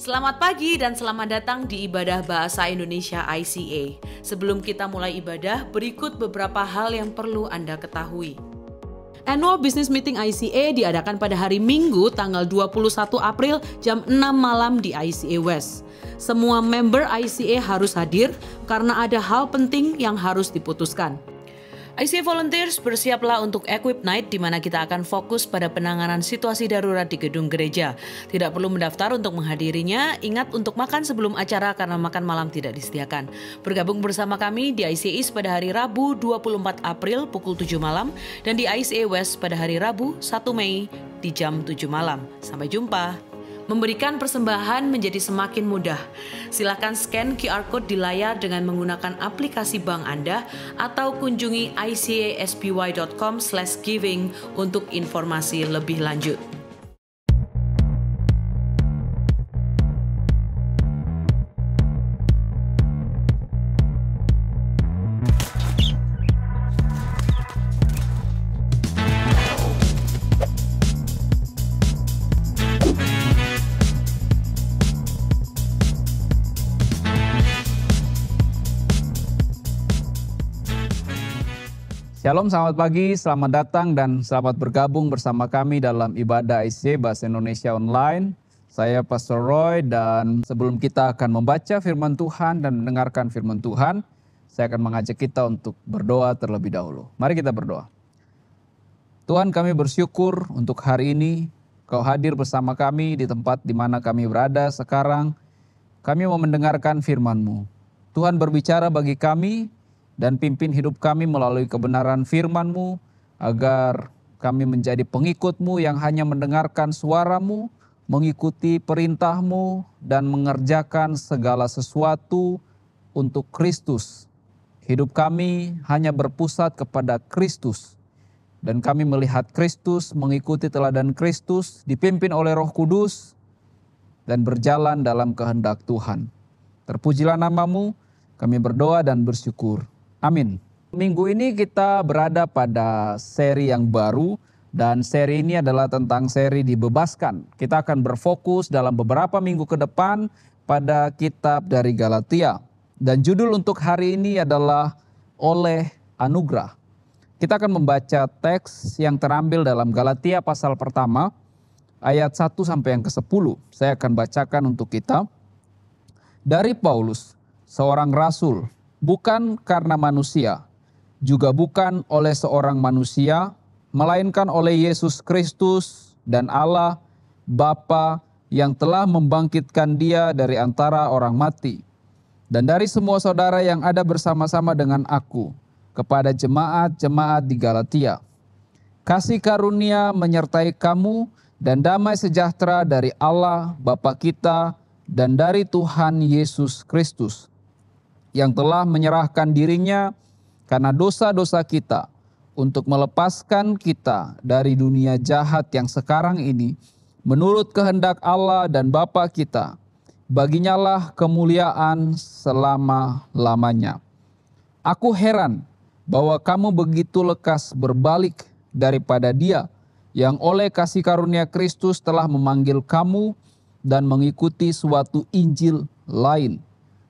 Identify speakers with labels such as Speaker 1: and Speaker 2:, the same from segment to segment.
Speaker 1: Selamat pagi dan selamat datang di Ibadah Bahasa Indonesia ICA. Sebelum kita mulai ibadah, berikut beberapa hal yang perlu Anda ketahui. Annual Business Meeting ICA diadakan pada hari Minggu tanggal 21 April jam 6 malam di ICA West. Semua member ICA harus hadir karena ada hal penting yang harus diputuskan. IC Volunteers bersiaplah untuk Equip Night di mana kita akan fokus pada penanganan situasi darurat di gedung gereja. Tidak perlu mendaftar untuk menghadirinya, ingat untuk makan sebelum acara karena makan malam tidak disediakan. Bergabung bersama kami di ICI e pada hari Rabu 24 April pukul 7 malam dan di ICE West pada hari Rabu 1 Mei di jam 7 malam. Sampai jumpa memberikan persembahan menjadi semakin mudah. Silakan scan QR Code di layar dengan menggunakan aplikasi bank Anda atau kunjungi icaspycom giving untuk informasi lebih lanjut.
Speaker 2: Shalom, selamat pagi, selamat datang dan selamat bergabung bersama kami dalam ibadah IC Bahasa Indonesia Online. Saya Pastor Roy dan sebelum kita akan membaca firman Tuhan dan mendengarkan firman Tuhan, saya akan mengajak kita untuk berdoa terlebih dahulu. Mari kita berdoa. Tuhan kami bersyukur untuk hari ini Kau hadir bersama kami di tempat di mana kami berada sekarang. Kami mau mendengarkan firman-Mu. Tuhan berbicara bagi kami, dan pimpin hidup kami melalui kebenaran firman-Mu, agar kami menjadi pengikut-Mu yang hanya mendengarkan suaramu, mengikuti perintah-Mu, dan mengerjakan segala sesuatu untuk Kristus. Hidup kami hanya berpusat kepada Kristus. Dan kami melihat Kristus, mengikuti teladan Kristus, dipimpin oleh roh kudus, dan berjalan dalam kehendak Tuhan. Terpujilah namamu, kami berdoa dan bersyukur. Amin. Minggu ini kita berada pada seri yang baru dan seri ini adalah tentang seri dibebaskan. Kita akan berfokus dalam beberapa minggu ke depan pada kitab dari Galatia. Dan judul untuk hari ini adalah oleh anugerah. Kita akan membaca teks yang terambil dalam Galatia pasal pertama ayat 1 sampai yang ke-10. Saya akan bacakan untuk kita. Dari Paulus, seorang rasul bukan karena manusia, juga bukan oleh seorang manusia, melainkan oleh Yesus Kristus dan Allah Bapa yang telah membangkitkan dia dari antara orang mati. Dan dari semua saudara yang ada bersama-sama dengan aku, kepada jemaat-jemaat di Galatia. Kasih karunia menyertai kamu dan damai sejahtera dari Allah Bapa kita dan dari Tuhan Yesus Kristus yang telah menyerahkan dirinya karena dosa-dosa kita untuk melepaskan kita dari dunia jahat yang sekarang ini menurut kehendak Allah dan Bapa kita. Baginyalah kemuliaan selama-lamanya. Aku heran bahwa kamu begitu lekas berbalik daripada dia yang oleh kasih karunia Kristus telah memanggil kamu dan mengikuti suatu Injil lain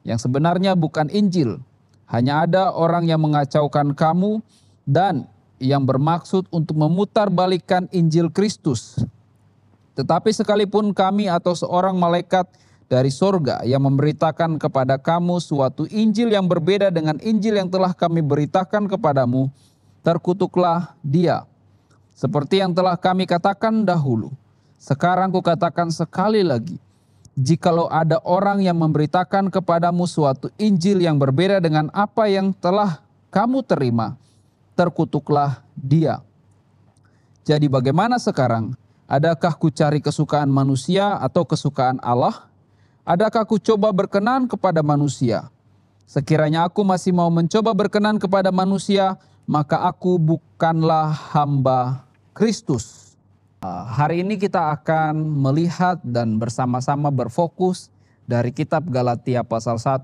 Speaker 2: yang sebenarnya bukan Injil. Hanya ada orang yang mengacaukan kamu dan yang bermaksud untuk memutarbalikkan Injil Kristus. Tetapi sekalipun kami atau seorang malaikat dari sorga yang memberitakan kepada kamu suatu Injil yang berbeda dengan Injil yang telah kami beritakan kepadamu, terkutuklah dia. Seperti yang telah kami katakan dahulu, sekarang kukatakan sekali lagi, jikalau ada orang yang memberitakan kepadamu suatu Injil yang berbeda dengan apa yang telah kamu terima, terkutuklah dia. Jadi bagaimana sekarang? Adakah ku cari kesukaan manusia atau kesukaan Allah? Adakah ku coba berkenan kepada manusia? Sekiranya aku masih mau mencoba berkenan kepada manusia, maka aku bukanlah hamba Kristus. Hari ini kita akan melihat dan bersama-sama berfokus dari kitab Galatia pasal 1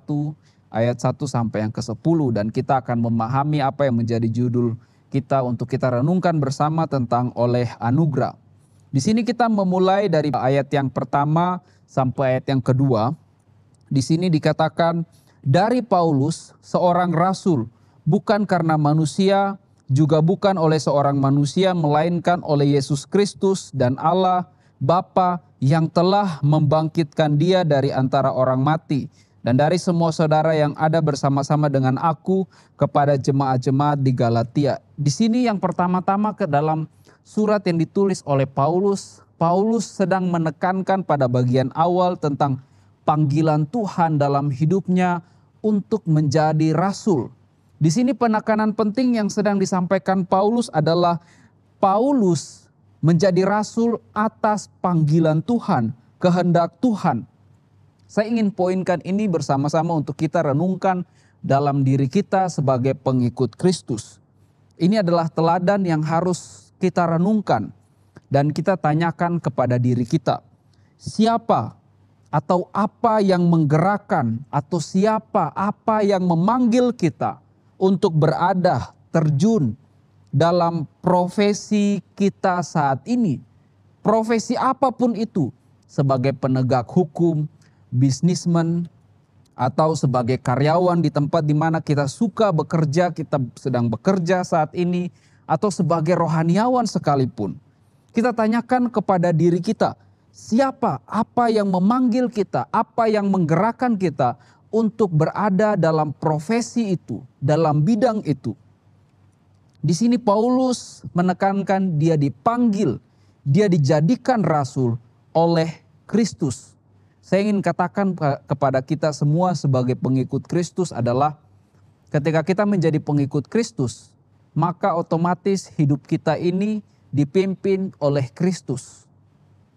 Speaker 2: ayat 1 sampai yang ke-10 dan kita akan memahami apa yang menjadi judul kita untuk kita renungkan bersama tentang oleh anugerah. Di sini kita memulai dari ayat yang pertama sampai ayat yang kedua. Di sini dikatakan dari Paulus seorang rasul bukan karena manusia juga bukan oleh seorang manusia melainkan oleh Yesus Kristus dan Allah Bapa yang telah membangkitkan dia dari antara orang mati dan dari semua saudara yang ada bersama-sama dengan aku kepada jemaat-jemaat di Galatia. Di sini yang pertama-tama ke dalam surat yang ditulis oleh Paulus, Paulus sedang menekankan pada bagian awal tentang panggilan Tuhan dalam hidupnya untuk menjadi rasul di sini penekanan penting yang sedang disampaikan Paulus adalah Paulus menjadi rasul atas panggilan Tuhan, kehendak Tuhan. Saya ingin poinkan ini bersama-sama untuk kita renungkan dalam diri kita sebagai pengikut Kristus. Ini adalah teladan yang harus kita renungkan dan kita tanyakan kepada diri kita. Siapa atau apa yang menggerakkan atau siapa apa yang memanggil kita? untuk berada terjun dalam profesi kita saat ini. Profesi apapun itu, sebagai penegak hukum, bisnismen, atau sebagai karyawan di tempat di mana kita suka bekerja, kita sedang bekerja saat ini, atau sebagai rohaniawan sekalipun. Kita tanyakan kepada diri kita, siapa, apa yang memanggil kita, apa yang menggerakkan kita untuk berada dalam profesi itu, dalam bidang itu. Di sini Paulus menekankan dia dipanggil, dia dijadikan rasul oleh Kristus. Saya ingin katakan kepada kita semua sebagai pengikut Kristus adalah ketika kita menjadi pengikut Kristus, maka otomatis hidup kita ini dipimpin oleh Kristus.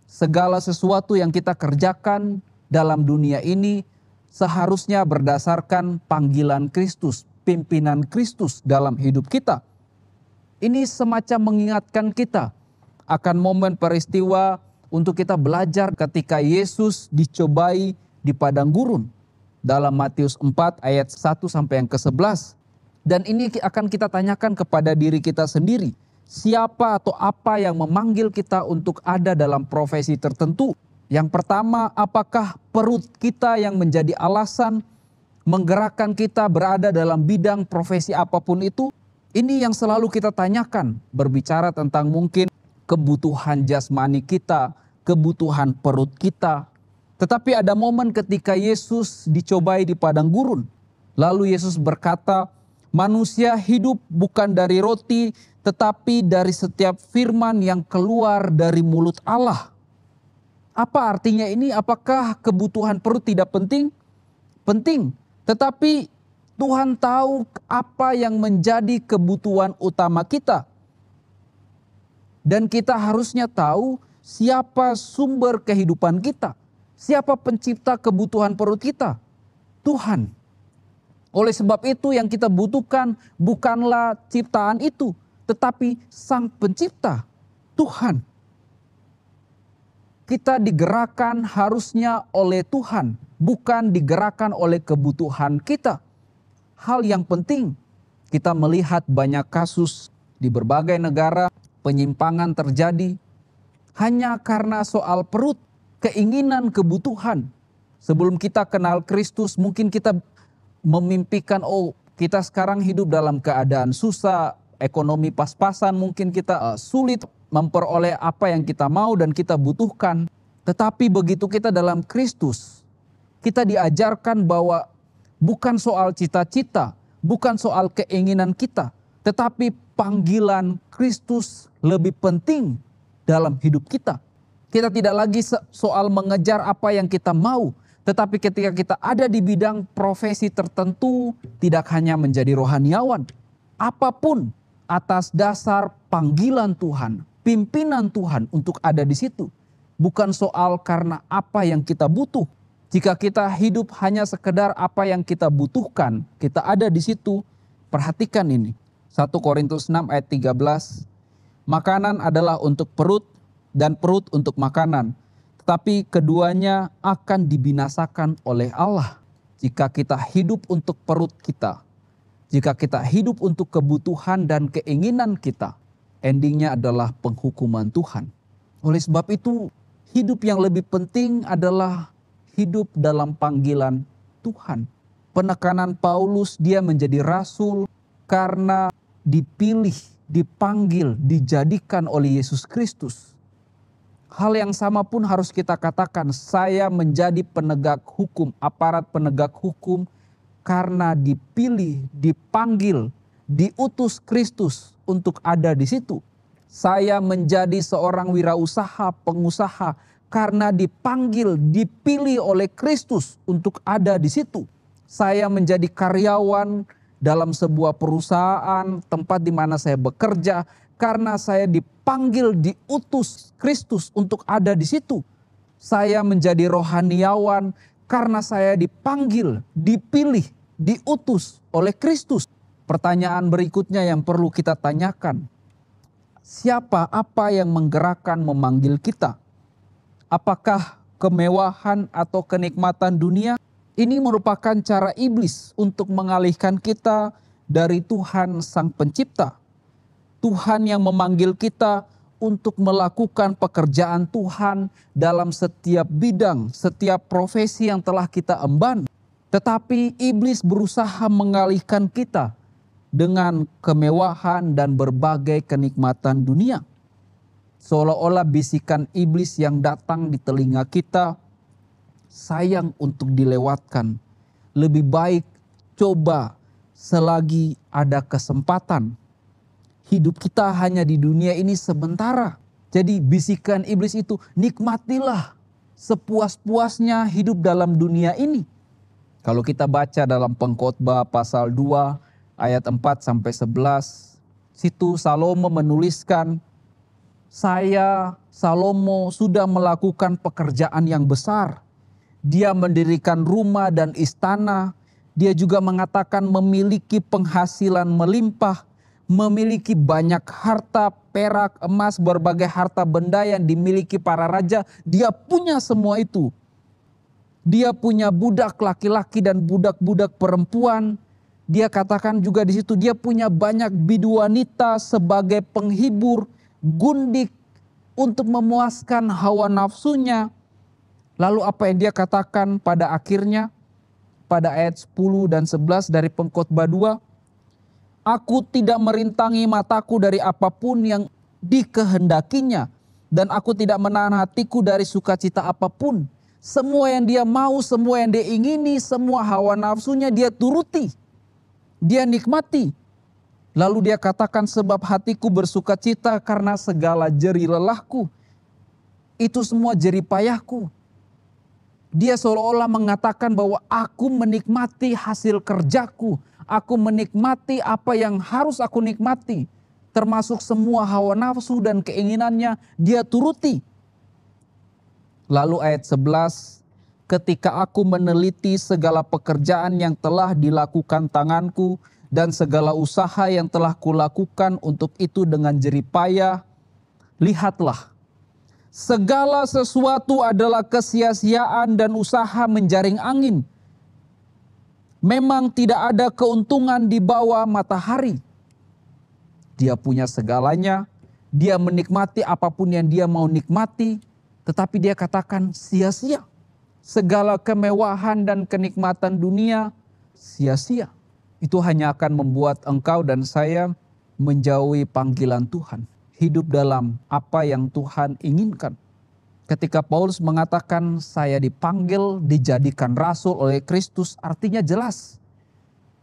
Speaker 2: Segala sesuatu yang kita kerjakan dalam dunia ini seharusnya berdasarkan panggilan Kristus, pimpinan Kristus dalam hidup kita. Ini semacam mengingatkan kita akan momen peristiwa untuk kita belajar ketika Yesus dicobai di padang gurun dalam Matius 4 ayat 1 sampai yang ke-11. Dan ini akan kita tanyakan kepada diri kita sendiri. Siapa atau apa yang memanggil kita untuk ada dalam profesi tertentu? Yang pertama, apakah perut kita yang menjadi alasan menggerakkan kita berada dalam bidang profesi apapun itu? Ini yang selalu kita tanyakan, berbicara tentang mungkin kebutuhan jasmani kita, kebutuhan perut kita. Tetapi ada momen ketika Yesus dicobai di padang gurun. Lalu Yesus berkata, "Manusia hidup bukan dari roti, tetapi dari setiap firman yang keluar dari mulut Allah." Apa artinya ini? Apakah kebutuhan perut tidak penting? Penting. Tetapi Tuhan tahu apa yang menjadi kebutuhan utama kita. Dan kita harusnya tahu siapa sumber kehidupan kita. Siapa pencipta kebutuhan perut kita? Tuhan. Oleh sebab itu yang kita butuhkan bukanlah ciptaan itu, tetapi Sang Pencipta, Tuhan kita digerakkan harusnya oleh Tuhan, bukan digerakkan oleh kebutuhan kita. Hal yang penting, kita melihat banyak kasus di berbagai negara, penyimpangan terjadi hanya karena soal perut, keinginan, kebutuhan. Sebelum kita kenal Kristus, mungkin kita memimpikan, "Oh, kita sekarang hidup dalam keadaan susah, ekonomi pas-pasan, mungkin kita uh, sulit, memperoleh apa yang kita mau dan kita butuhkan. Tetapi begitu kita dalam Kristus, kita diajarkan bahwa bukan soal cita-cita, bukan soal keinginan kita, tetapi panggilan Kristus lebih penting dalam hidup kita. Kita tidak lagi soal mengejar apa yang kita mau, tetapi ketika kita ada di bidang profesi tertentu, tidak hanya menjadi rohaniawan, apapun atas dasar panggilan Tuhan, pimpinan Tuhan untuk ada di situ. Bukan soal karena apa yang kita butuh. Jika kita hidup hanya sekedar apa yang kita butuhkan, kita ada di situ. Perhatikan ini. 1 Korintus 6 ayat 13. Makanan adalah untuk perut dan perut untuk makanan. Tetapi keduanya akan dibinasakan oleh Allah. Jika kita hidup untuk perut kita, jika kita hidup untuk kebutuhan dan keinginan kita, endingnya adalah penghukuman Tuhan. Oleh sebab itu, hidup yang lebih penting adalah hidup dalam panggilan Tuhan. Penekanan Paulus, dia menjadi rasul karena dipilih, dipanggil, dijadikan oleh Yesus Kristus. Hal yang sama pun harus kita katakan, saya menjadi penegak hukum, aparat penegak hukum karena dipilih, dipanggil, diutus Kristus untuk ada di situ. Saya menjadi seorang wirausaha, pengusaha karena dipanggil, dipilih oleh Kristus untuk ada di situ. Saya menjadi karyawan dalam sebuah perusahaan, tempat di mana saya bekerja karena saya dipanggil, diutus Kristus untuk ada di situ. Saya menjadi rohaniawan karena saya dipanggil, dipilih, diutus oleh Kristus Pertanyaan berikutnya yang perlu kita tanyakan. Siapa apa yang menggerakkan memanggil kita? Apakah kemewahan atau kenikmatan dunia? Ini merupakan cara iblis untuk mengalihkan kita dari Tuhan Sang Pencipta. Tuhan yang memanggil kita untuk melakukan pekerjaan Tuhan dalam setiap bidang, setiap profesi yang telah kita emban. Tetapi iblis berusaha mengalihkan kita dengan kemewahan dan berbagai kenikmatan dunia. Seolah-olah bisikan iblis yang datang di telinga kita sayang untuk dilewatkan. Lebih baik coba selagi ada kesempatan. Hidup kita hanya di dunia ini sementara. Jadi bisikan iblis itu nikmatilah sepuas-puasnya hidup dalam dunia ini. Kalau kita baca dalam pengkhotbah pasal 2 ayat 4 sampai 11. Situ Salomo menuliskan, saya Salomo sudah melakukan pekerjaan yang besar. Dia mendirikan rumah dan istana. Dia juga mengatakan memiliki penghasilan melimpah, memiliki banyak harta, perak, emas, berbagai harta benda yang dimiliki para raja. Dia punya semua itu. Dia punya budak laki-laki dan budak-budak perempuan dia katakan juga di situ dia punya banyak biduanita sebagai penghibur, gundik untuk memuaskan hawa nafsunya. Lalu apa yang dia katakan pada akhirnya pada ayat 10 dan 11 dari pengkhotbah 2 Aku tidak merintangi mataku dari apapun yang dikehendakinya dan aku tidak menahan hatiku dari sukacita apapun. Semua yang dia mau, semua yang dia ingini, semua hawa nafsunya dia turuti dia nikmati. Lalu dia katakan sebab hatiku bersuka cita karena segala jeri lelahku. Itu semua jeri payahku. Dia seolah-olah mengatakan bahwa aku menikmati hasil kerjaku. Aku menikmati apa yang harus aku nikmati. Termasuk semua hawa nafsu dan keinginannya dia turuti. Lalu ayat 11 ketika aku meneliti segala pekerjaan yang telah dilakukan tanganku dan segala usaha yang telah kulakukan untuk itu dengan jeripayah, lihatlah, segala sesuatu adalah kesia-siaan dan usaha menjaring angin. Memang tidak ada keuntungan di bawah matahari. Dia punya segalanya, dia menikmati apapun yang dia mau nikmati, tetapi dia katakan sia-sia segala kemewahan dan kenikmatan dunia sia-sia. Itu hanya akan membuat engkau dan saya menjauhi panggilan Tuhan, hidup dalam apa yang Tuhan inginkan. Ketika Paulus mengatakan, "Saya dipanggil, dijadikan rasul oleh Kristus," artinya jelas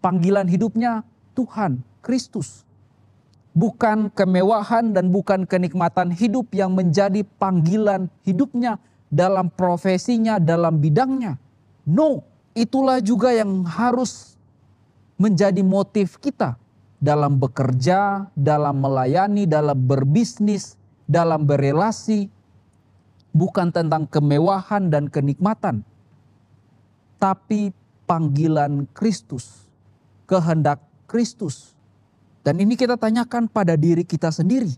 Speaker 2: panggilan hidupnya Tuhan Kristus, bukan kemewahan dan bukan kenikmatan hidup yang menjadi panggilan hidupnya, dalam profesinya, dalam bidangnya. No, itulah juga yang harus menjadi motif kita dalam bekerja, dalam melayani, dalam berbisnis, dalam berelasi, bukan tentang kemewahan dan kenikmatan, tapi panggilan Kristus, kehendak Kristus. Dan ini kita tanyakan pada diri kita sendiri.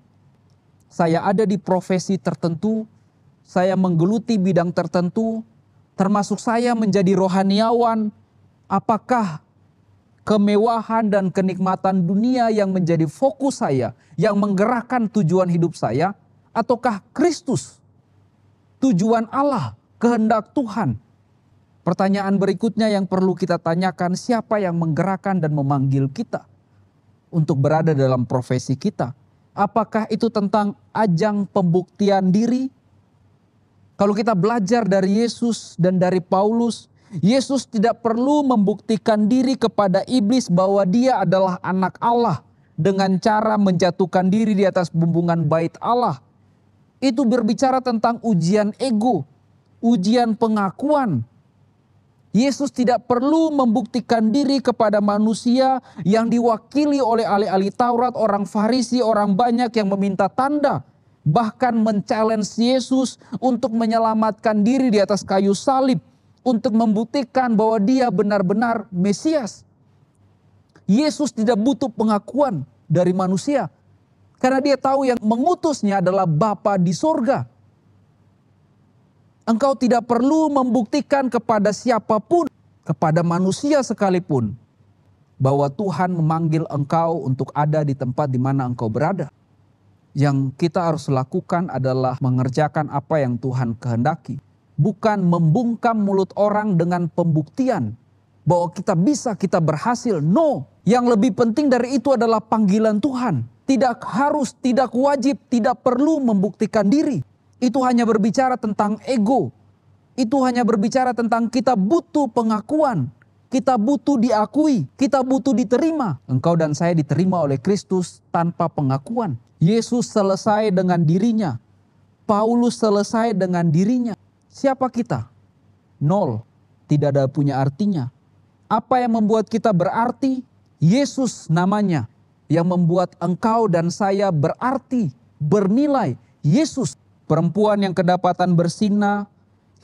Speaker 2: Saya ada di profesi tertentu, saya menggeluti bidang tertentu, termasuk saya menjadi rohaniawan, apakah kemewahan dan kenikmatan dunia yang menjadi fokus saya, yang menggerakkan tujuan hidup saya, ataukah Kristus, tujuan Allah, kehendak Tuhan? Pertanyaan berikutnya yang perlu kita tanyakan, siapa yang menggerakkan dan memanggil kita untuk berada dalam profesi kita? Apakah itu tentang ajang pembuktian diri kalau kita belajar dari Yesus dan dari Paulus, Yesus tidak perlu membuktikan diri kepada iblis bahwa dia adalah anak Allah dengan cara menjatuhkan diri di atas bumbungan bait Allah. Itu berbicara tentang ujian ego, ujian pengakuan. Yesus tidak perlu membuktikan diri kepada manusia yang diwakili oleh alih-alih Taurat, orang Farisi, orang banyak yang meminta tanda bahkan men Yesus untuk menyelamatkan diri di atas kayu salib untuk membuktikan bahwa dia benar-benar Mesias. Yesus tidak butuh pengakuan dari manusia karena dia tahu yang mengutusnya adalah Bapa di sorga. Engkau tidak perlu membuktikan kepada siapapun, kepada manusia sekalipun, bahwa Tuhan memanggil engkau untuk ada di tempat di mana engkau berada yang kita harus lakukan adalah mengerjakan apa yang Tuhan kehendaki, bukan membungkam mulut orang dengan pembuktian bahwa kita bisa, kita berhasil. No, yang lebih penting dari itu adalah panggilan Tuhan. Tidak harus, tidak wajib, tidak perlu membuktikan diri. Itu hanya berbicara tentang ego. Itu hanya berbicara tentang kita butuh pengakuan, kita butuh diakui, kita butuh diterima. Engkau dan saya diterima oleh Kristus tanpa pengakuan. Yesus selesai dengan dirinya. Paulus selesai dengan dirinya. Siapa kita? Nol. Tidak ada punya artinya. Apa yang membuat kita berarti? Yesus namanya. Yang membuat engkau dan saya berarti, bernilai. Yesus, perempuan yang kedapatan bersina,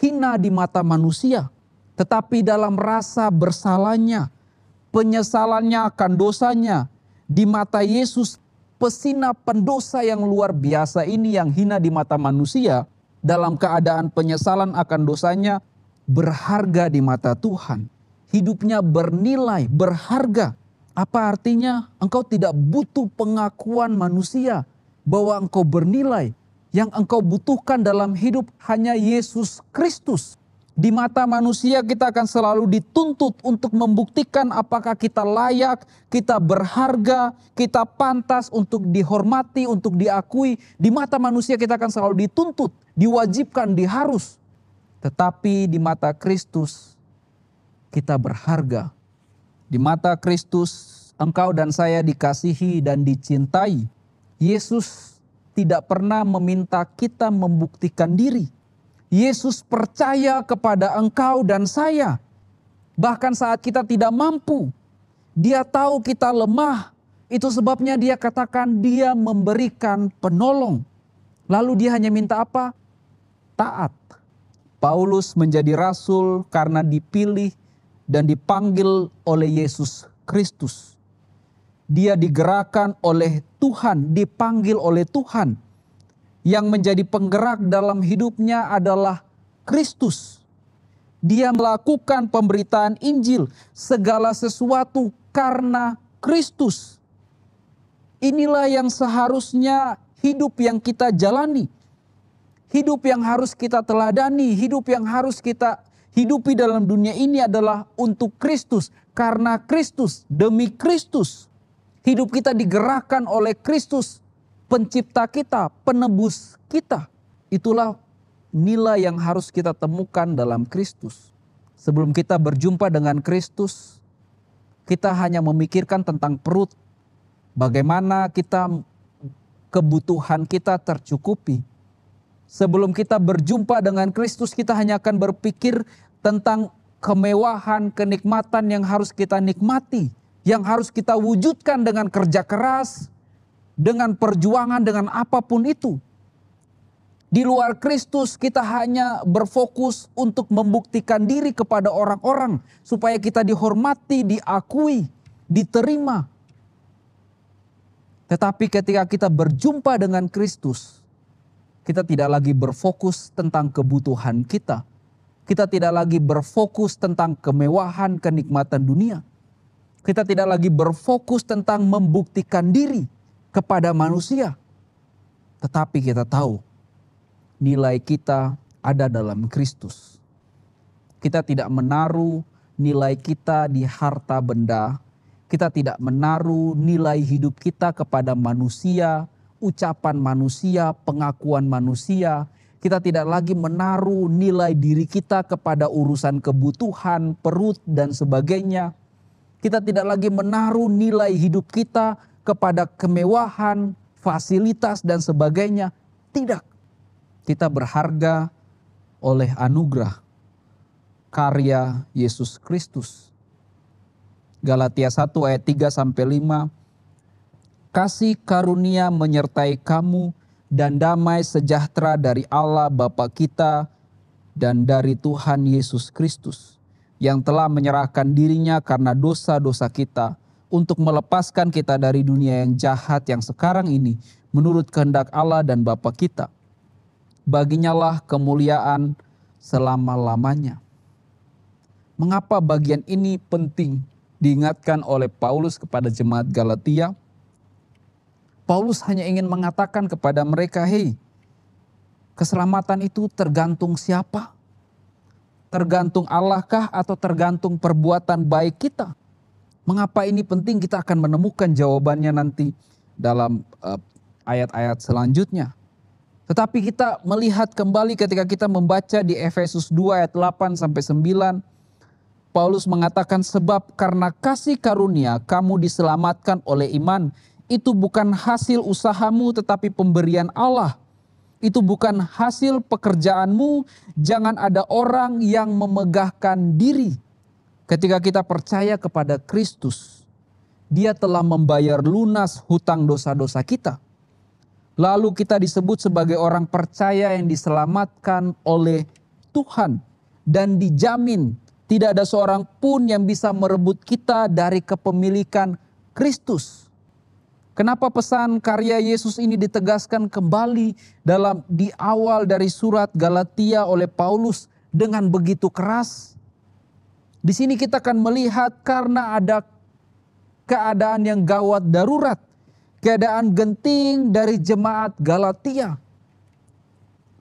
Speaker 2: hina di mata manusia tetapi dalam rasa bersalahnya, penyesalannya akan dosanya, di mata Yesus pesina pendosa yang luar biasa ini yang hina di mata manusia, dalam keadaan penyesalan akan dosanya berharga di mata Tuhan. Hidupnya bernilai, berharga. Apa artinya? Engkau tidak butuh pengakuan manusia bahwa engkau bernilai, yang engkau butuhkan dalam hidup hanya Yesus Kristus. Di mata manusia kita akan selalu dituntut untuk membuktikan apakah kita layak, kita berharga, kita pantas untuk dihormati, untuk diakui. Di mata manusia kita akan selalu dituntut, diwajibkan, diharus. Tetapi di mata Kristus kita berharga. Di mata Kristus engkau dan saya dikasihi dan dicintai. Yesus tidak pernah meminta kita membuktikan diri Yesus percaya kepada engkau dan saya. Bahkan saat kita tidak mampu, dia tahu kita lemah. Itu sebabnya dia katakan dia memberikan penolong. Lalu dia hanya minta apa? Taat. Paulus menjadi rasul karena dipilih dan dipanggil oleh Yesus Kristus. Dia digerakkan oleh Tuhan, dipanggil oleh Tuhan yang menjadi penggerak dalam hidupnya adalah Kristus. Dia melakukan pemberitaan Injil, segala sesuatu karena Kristus. Inilah yang seharusnya hidup yang kita jalani. Hidup yang harus kita teladani, hidup yang harus kita hidupi dalam dunia ini adalah untuk Kristus, karena Kristus, demi Kristus. Hidup kita digerakkan oleh Kristus, pencipta kita, penebus kita. Itulah nilai yang harus kita temukan dalam Kristus. Sebelum kita berjumpa dengan Kristus, kita hanya memikirkan tentang perut, bagaimana kita kebutuhan kita tercukupi. Sebelum kita berjumpa dengan Kristus, kita hanya akan berpikir tentang kemewahan, kenikmatan yang harus kita nikmati, yang harus kita wujudkan dengan kerja keras, dengan perjuangan, dengan apapun itu. Di luar Kristus kita hanya berfokus untuk membuktikan diri kepada orang-orang supaya kita dihormati, diakui, diterima. Tetapi ketika kita berjumpa dengan Kristus, kita tidak lagi berfokus tentang kebutuhan kita. Kita tidak lagi berfokus tentang kemewahan, kenikmatan dunia. Kita tidak lagi berfokus tentang membuktikan diri, kepada manusia. Tetapi kita tahu nilai kita ada dalam Kristus. Kita tidak menaruh nilai kita di harta benda. Kita tidak menaruh nilai hidup kita kepada manusia, ucapan manusia, pengakuan manusia. Kita tidak lagi menaruh nilai diri kita kepada urusan kebutuhan, perut, dan sebagainya. Kita tidak lagi menaruh nilai hidup kita kepada kemewahan, fasilitas, dan sebagainya. Tidak, kita berharga oleh anugerah karya Yesus Kristus. Galatia 1 ayat 3 sampai 5. Kasih karunia menyertai kamu dan damai sejahtera dari Allah Bapa kita dan dari Tuhan Yesus Kristus yang telah menyerahkan dirinya karena dosa-dosa kita untuk melepaskan kita dari dunia yang jahat yang sekarang ini menurut kehendak Allah dan Bapa kita. Baginya lah kemuliaan selama-lamanya. Mengapa bagian ini penting diingatkan oleh Paulus kepada jemaat Galatia? Paulus hanya ingin mengatakan kepada mereka, "Hei, keselamatan itu tergantung siapa? Tergantung Allahkah atau tergantung perbuatan baik kita?" Mengapa ini penting? Kita akan menemukan jawabannya nanti dalam eh, ayat-ayat uh, selanjutnya. Tetapi kita melihat kembali ketika kita membaca di Efesus 2 ayat 8 sampai 9 Paulus mengatakan sebab karena kasih karunia kamu diselamatkan oleh iman itu bukan hasil usahamu tetapi pemberian Allah itu bukan hasil pekerjaanmu. Jangan ada orang yang memegahkan diri. Ketika kita percaya kepada Kristus, Dia telah membayar lunas hutang dosa-dosa kita. Lalu kita disebut sebagai orang percaya yang diselamatkan oleh Tuhan dan dijamin tidak ada seorang pun yang bisa merebut kita dari kepemilikan Kristus. Kenapa pesan karya Yesus ini ditegaskan kembali dalam di awal dari surat Galatia oleh Paulus dengan begitu keras? Di sini kita akan melihat karena ada keadaan yang gawat darurat, keadaan genting dari jemaat Galatia.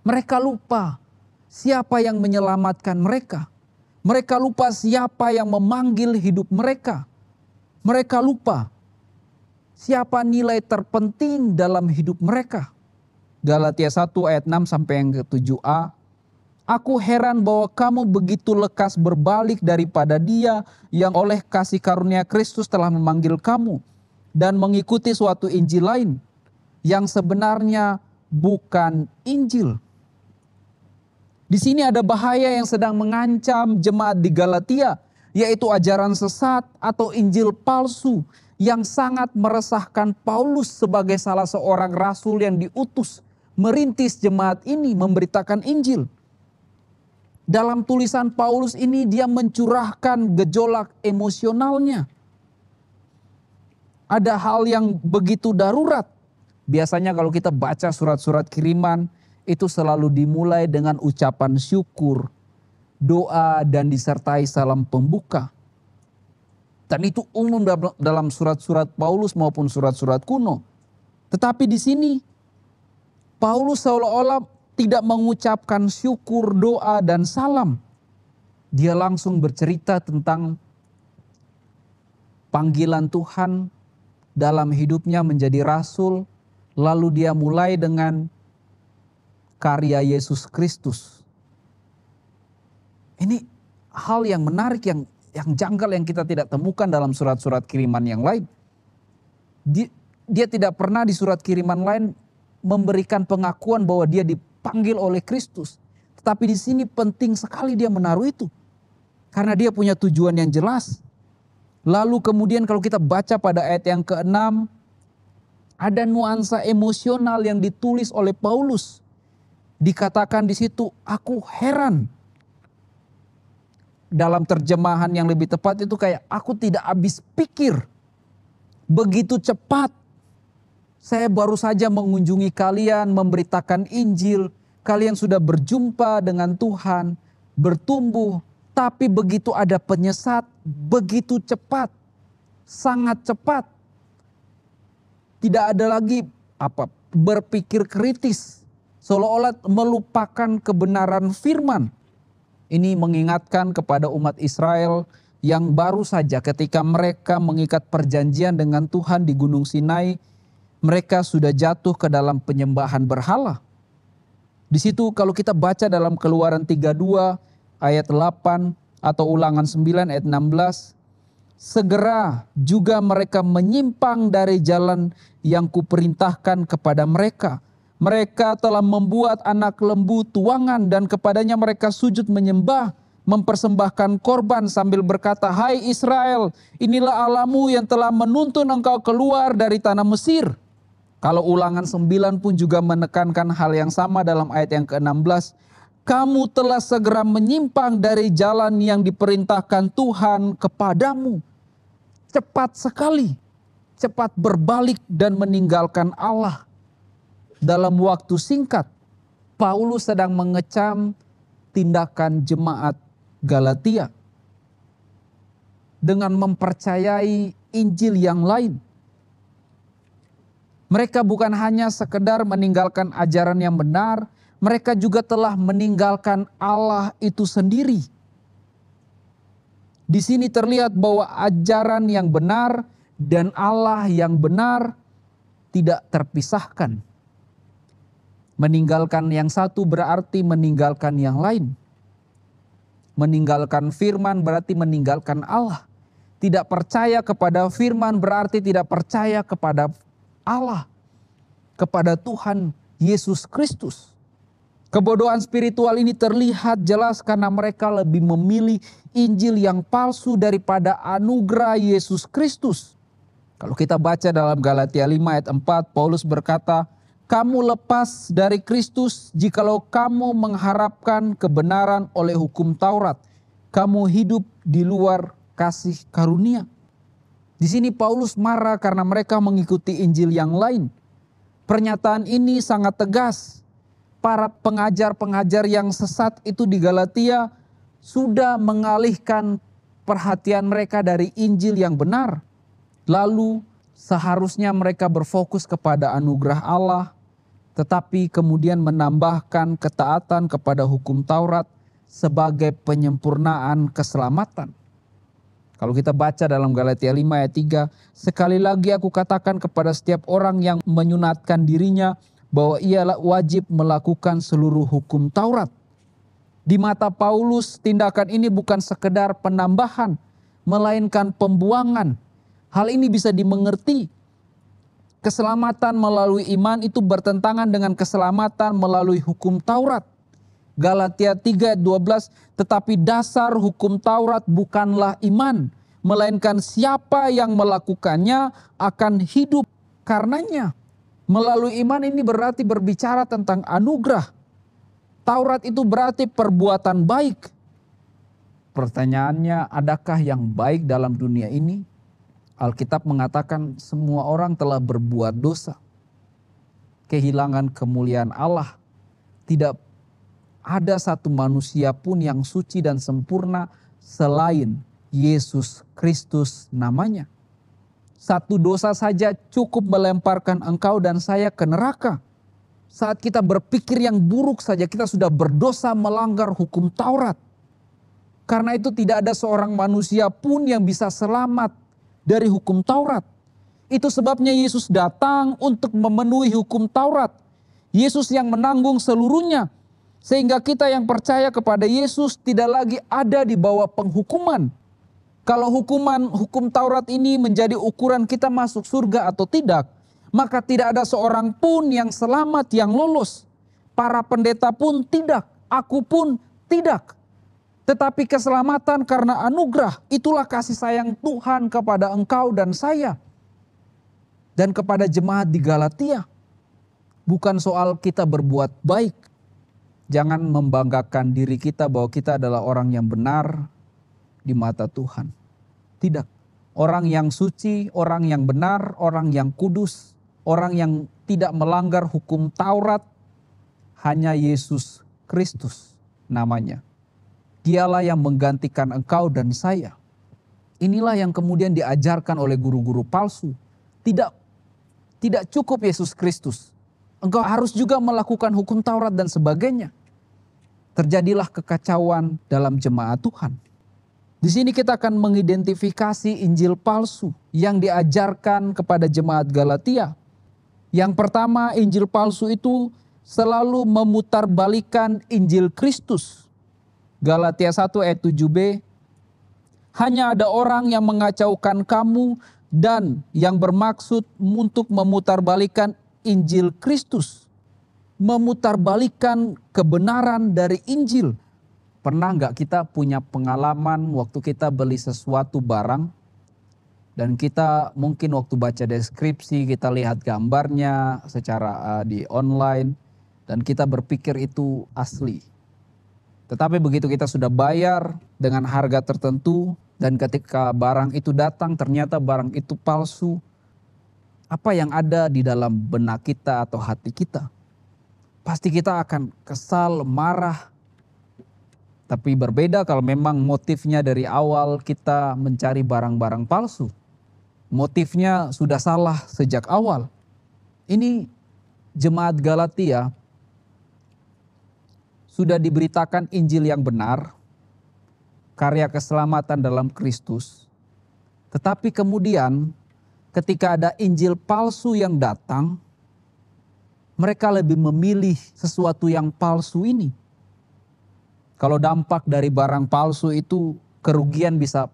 Speaker 2: Mereka lupa siapa yang menyelamatkan mereka. Mereka lupa siapa yang memanggil hidup mereka. Mereka lupa siapa nilai terpenting dalam hidup mereka. Galatia 1 ayat 6 sampai yang ke 7a Aku heran bahwa kamu begitu lekas berbalik daripada dia yang oleh kasih karunia Kristus telah memanggil kamu dan mengikuti suatu Injil lain yang sebenarnya bukan Injil. Di sini ada bahaya yang sedang mengancam jemaat di Galatia, yaitu ajaran sesat atau Injil palsu yang sangat meresahkan Paulus sebagai salah seorang rasul yang diutus merintis jemaat ini memberitakan Injil. Dalam tulisan Paulus ini dia mencurahkan gejolak emosionalnya. Ada hal yang begitu darurat. Biasanya kalau kita baca surat-surat kiriman itu selalu dimulai dengan ucapan syukur, doa dan disertai salam pembuka. Dan itu umum dalam surat-surat Paulus maupun surat-surat kuno. Tetapi di sini Paulus seolah-olah tidak mengucapkan syukur, doa, dan salam. Dia langsung bercerita tentang panggilan Tuhan dalam hidupnya menjadi rasul, lalu dia mulai dengan karya Yesus Kristus. Ini hal yang menarik, yang yang janggal yang kita tidak temukan dalam surat-surat kiriman yang lain. Dia, dia tidak pernah di surat kiriman lain memberikan pengakuan bahwa dia di, dipanggil oleh Kristus. Tetapi di sini penting sekali dia menaruh itu. Karena dia punya tujuan yang jelas. Lalu kemudian kalau kita baca pada ayat yang ke-6, ada nuansa emosional yang ditulis oleh Paulus. Dikatakan di situ, aku heran. Dalam terjemahan yang lebih tepat itu kayak, aku tidak habis pikir. Begitu cepat saya baru saja mengunjungi kalian, memberitakan Injil. Kalian sudah berjumpa dengan Tuhan, bertumbuh, tapi begitu ada penyesat, begitu cepat, sangat cepat. Tidak ada lagi apa berpikir kritis, seolah-olah melupakan kebenaran firman. Ini mengingatkan kepada umat Israel yang baru saja ketika mereka mengikat perjanjian dengan Tuhan di Gunung Sinai mereka sudah jatuh ke dalam penyembahan berhala. Di situ kalau kita baca dalam Keluaran 32 ayat 8 atau Ulangan 9 ayat 16, segera juga mereka menyimpang dari jalan yang kuperintahkan kepada mereka. Mereka telah membuat anak lembu tuangan dan kepadanya mereka sujud menyembah, mempersembahkan korban sambil berkata, Hai Israel, inilah alamu yang telah menuntun engkau keluar dari tanah Mesir. Kalau ulangan 9 pun juga menekankan hal yang sama dalam ayat yang ke-16. Kamu telah segera menyimpang dari jalan yang diperintahkan Tuhan kepadamu. Cepat sekali. Cepat berbalik dan meninggalkan Allah. Dalam waktu singkat, Paulus sedang mengecam tindakan jemaat Galatia dengan mempercayai Injil yang lain mereka bukan hanya sekedar meninggalkan ajaran yang benar, mereka juga telah meninggalkan Allah itu sendiri. Di sini terlihat bahwa ajaran yang benar dan Allah yang benar tidak terpisahkan. Meninggalkan yang satu berarti meninggalkan yang lain. Meninggalkan firman berarti meninggalkan Allah. Tidak percaya kepada firman berarti tidak percaya kepada Allah kepada Tuhan Yesus Kristus. Kebodohan spiritual ini terlihat jelas karena mereka lebih memilih Injil yang palsu daripada anugerah Yesus Kristus. Kalau kita baca dalam Galatia 5 ayat 4, Paulus berkata, kamu lepas dari Kristus jikalau kamu mengharapkan kebenaran oleh hukum Taurat. Kamu hidup di luar kasih karunia. Di sini Paulus marah karena mereka mengikuti Injil yang lain. Pernyataan ini sangat tegas. Para pengajar-pengajar yang sesat itu di Galatia sudah mengalihkan perhatian mereka dari Injil yang benar. Lalu seharusnya mereka berfokus kepada anugerah Allah, tetapi kemudian menambahkan ketaatan kepada hukum Taurat sebagai penyempurnaan keselamatan. Kalau kita baca dalam Galatia 5 ayat 3, sekali lagi aku katakan kepada setiap orang yang menyunatkan dirinya bahwa ia wajib melakukan seluruh hukum Taurat. Di mata Paulus, tindakan ini bukan sekedar penambahan, melainkan pembuangan. Hal ini bisa dimengerti. Keselamatan melalui iman itu bertentangan dengan keselamatan melalui hukum Taurat. Galatia 3:12 tetapi dasar hukum Taurat bukanlah iman melainkan siapa yang melakukannya akan hidup karenanya. Melalui iman ini berarti berbicara tentang anugerah. Taurat itu berarti perbuatan baik. Pertanyaannya, adakah yang baik dalam dunia ini? Alkitab mengatakan semua orang telah berbuat dosa. Kehilangan kemuliaan Allah, tidak ada satu manusia pun yang suci dan sempurna selain Yesus Kristus namanya. Satu dosa saja cukup melemparkan engkau dan saya ke neraka. Saat kita berpikir yang buruk saja kita sudah berdosa melanggar hukum Taurat. Karena itu tidak ada seorang manusia pun yang bisa selamat dari hukum Taurat. Itu sebabnya Yesus datang untuk memenuhi hukum Taurat. Yesus yang menanggung seluruhnya sehingga kita yang percaya kepada Yesus tidak lagi ada di bawah penghukuman. Kalau hukuman hukum Taurat ini menjadi ukuran kita masuk surga atau tidak, maka tidak ada seorang pun yang selamat yang lolos. Para pendeta pun tidak, aku pun tidak. Tetapi keselamatan karena anugerah itulah kasih sayang Tuhan kepada engkau dan saya dan kepada jemaat di Galatia. Bukan soal kita berbuat baik, Jangan membanggakan diri kita bahwa kita adalah orang yang benar di mata Tuhan. Tidak. Orang yang suci, orang yang benar, orang yang kudus, orang yang tidak melanggar hukum Taurat, hanya Yesus Kristus namanya. Dialah yang menggantikan engkau dan saya. Inilah yang kemudian diajarkan oleh guru-guru palsu. Tidak tidak cukup Yesus Kristus, Engkau harus juga melakukan hukum Taurat dan sebagainya. Terjadilah kekacauan dalam jemaat Tuhan. Di sini kita akan mengidentifikasi Injil palsu yang diajarkan kepada jemaat Galatia. Yang pertama, Injil palsu itu selalu memutarbalikan Injil Kristus. Galatia 1 ayat 7b, hanya ada orang yang mengacaukan kamu dan yang bermaksud untuk memutarbalikan Injil Kristus. Memutarbalikan kebenaran dari Injil. Pernah nggak kita punya pengalaman waktu kita beli sesuatu barang dan kita mungkin waktu baca deskripsi kita lihat gambarnya secara eh, di online dan kita berpikir itu asli. Tetapi begitu kita sudah bayar dengan harga tertentu dan ketika barang itu datang ternyata barang itu palsu, apa yang ada di dalam benak kita atau hati kita. Pasti kita akan kesal, marah. Tapi berbeda kalau memang motifnya dari awal kita mencari barang-barang palsu. Motifnya sudah salah sejak awal. Ini jemaat Galatia sudah diberitakan Injil yang benar, karya keselamatan dalam Kristus. Tetapi kemudian ketika ada Injil palsu yang datang, mereka lebih memilih sesuatu yang palsu ini. Kalau dampak dari barang palsu itu kerugian bisa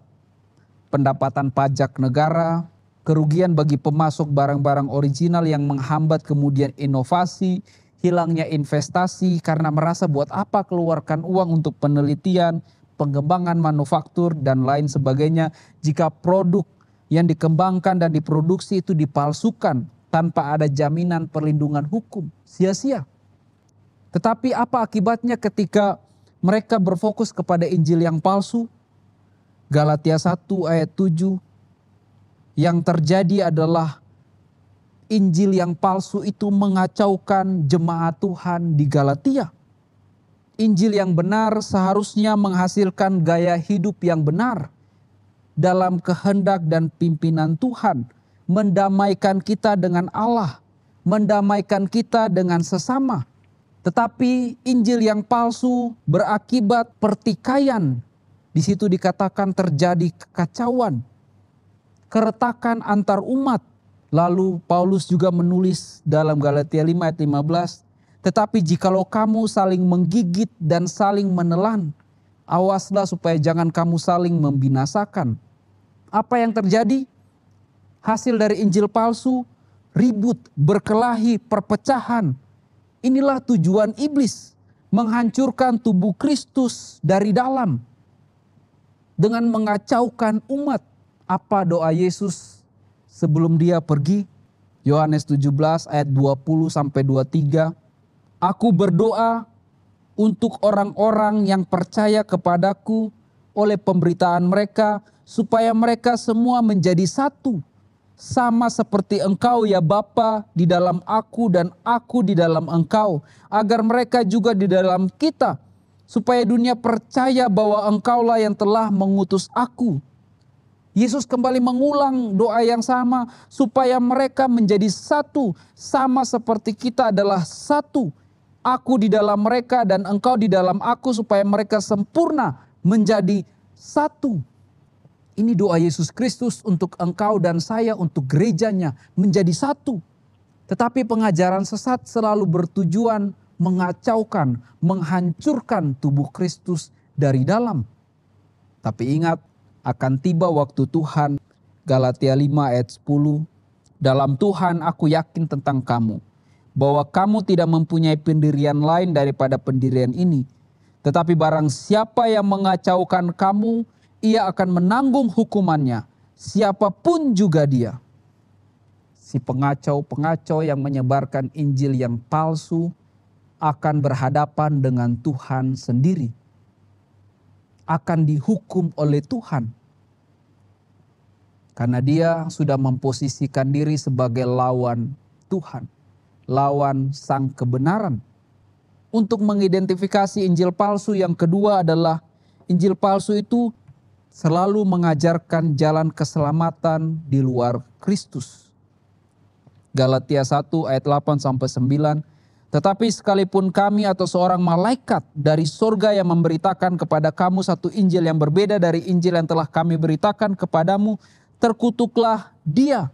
Speaker 2: pendapatan pajak negara, kerugian bagi pemasok barang-barang original yang menghambat kemudian inovasi, hilangnya investasi karena merasa buat apa keluarkan uang untuk penelitian, pengembangan manufaktur dan lain sebagainya jika produk yang dikembangkan dan diproduksi itu dipalsukan tanpa ada jaminan perlindungan hukum, sia-sia. Tetapi apa akibatnya ketika mereka berfokus kepada Injil yang palsu? Galatia 1 ayat 7 yang terjadi adalah Injil yang palsu itu mengacaukan jemaat Tuhan di Galatia. Injil yang benar seharusnya menghasilkan gaya hidup yang benar dalam kehendak dan pimpinan Tuhan, mendamaikan kita dengan Allah, mendamaikan kita dengan sesama. Tetapi Injil yang palsu berakibat pertikaian. Di situ dikatakan terjadi kekacauan, keretakan antar umat. Lalu Paulus juga menulis dalam Galatia 5 ayat 15, tetapi jikalau kamu saling menggigit dan saling menelan, awaslah supaya jangan kamu saling membinasakan. Apa yang terjadi? Hasil dari Injil palsu, ribut, berkelahi, perpecahan. Inilah tujuan iblis menghancurkan tubuh Kristus dari dalam dengan mengacaukan umat. Apa doa Yesus sebelum dia pergi? Yohanes 17 ayat 20 sampai 23. Aku berdoa untuk orang-orang yang percaya kepadaku oleh pemberitaan mereka supaya mereka semua menjadi satu sama seperti engkau ya Bapa di dalam aku dan aku di dalam engkau agar mereka juga di dalam kita supaya dunia percaya bahwa engkaulah yang telah mengutus aku Yesus kembali mengulang doa yang sama supaya mereka menjadi satu sama seperti kita adalah satu aku di dalam mereka dan engkau di dalam aku supaya mereka sempurna menjadi satu ini doa Yesus Kristus untuk engkau dan saya, untuk gerejanya menjadi satu. Tetapi pengajaran sesat selalu bertujuan mengacaukan, menghancurkan tubuh Kristus dari dalam. Tapi ingat, akan tiba waktu Tuhan. Galatia 5 ayat 10. Dalam Tuhan aku yakin tentang kamu. Bahwa kamu tidak mempunyai pendirian lain daripada pendirian ini. Tetapi barang siapa yang mengacaukan kamu, ia akan menanggung hukumannya, siapapun juga dia. Si pengacau-pengacau yang menyebarkan Injil yang palsu akan berhadapan dengan Tuhan sendiri, akan dihukum oleh Tuhan karena dia sudah memposisikan diri sebagai lawan Tuhan, lawan sang kebenaran. Untuk mengidentifikasi Injil palsu yang kedua adalah Injil palsu itu selalu mengajarkan jalan keselamatan di luar Kristus. Galatia 1 ayat 8 sampai 9. Tetapi sekalipun kami atau seorang malaikat dari surga yang memberitakan kepada kamu satu Injil yang berbeda dari Injil yang telah kami beritakan kepadamu, terkutuklah dia.